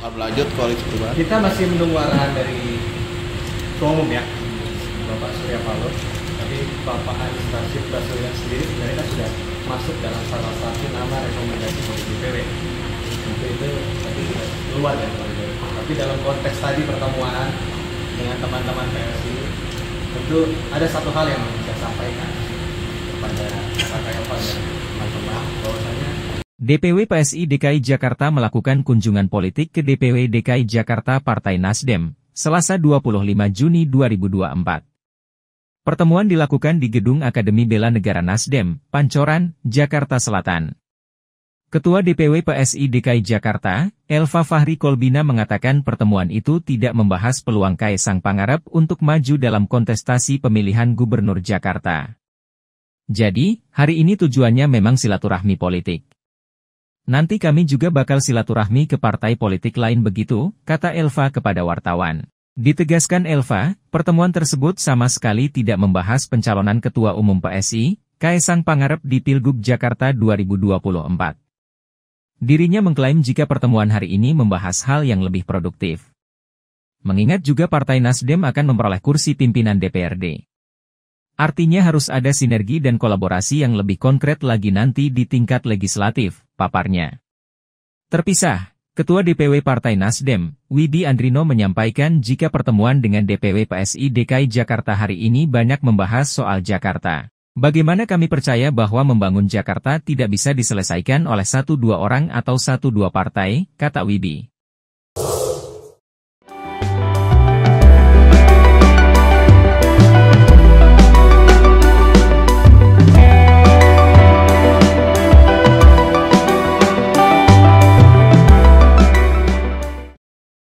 akan lanjut koalisi perubahan. Kita masih menunggu arahan dari ketua umum ya, Bapak Surya Paloh. Tapi Bapak Anies Rashid Baswedan sendiri sebenarnya kan sudah masuk dalam salah satu nama rekomendasi dari DPW. Untuk itu tapi luar ya Tapi dalam konteks tadi pertemuan dengan teman-teman PSI tentu ada satu hal yang ingin saya sampaikan kepada DPW PSI DKI Jakarta melakukan kunjungan politik ke DPW DKI Jakarta Partai Nasdem, Selasa 25 Juni 2024. Pertemuan dilakukan di Gedung Akademi Bela Negara Nasdem, Pancoran, Jakarta Selatan. Ketua DPW PSI DKI Jakarta, Elva Fahri Kolbina mengatakan pertemuan itu tidak membahas peluang Kaisang Pangarap untuk maju dalam kontestasi pemilihan Gubernur Jakarta. Jadi, hari ini tujuannya memang silaturahmi politik. Nanti kami juga bakal silaturahmi ke partai politik lain begitu, kata Elva kepada wartawan. Ditegaskan Elva, pertemuan tersebut sama sekali tidak membahas pencalonan Ketua Umum PSI, Kaisang Pangarep di Pilgub Jakarta 2024. Dirinya mengklaim jika pertemuan hari ini membahas hal yang lebih produktif. Mengingat juga Partai Nasdem akan memperoleh kursi pimpinan DPRD. Artinya harus ada sinergi dan kolaborasi yang lebih konkret lagi nanti di tingkat legislatif, paparnya. Terpisah, Ketua DPW Partai Nasdem, Widi Andrino menyampaikan jika pertemuan dengan DPW PSI DKI Jakarta hari ini banyak membahas soal Jakarta. Bagaimana kami percaya bahwa membangun Jakarta tidak bisa diselesaikan oleh satu dua orang atau satu dua partai, kata Widi.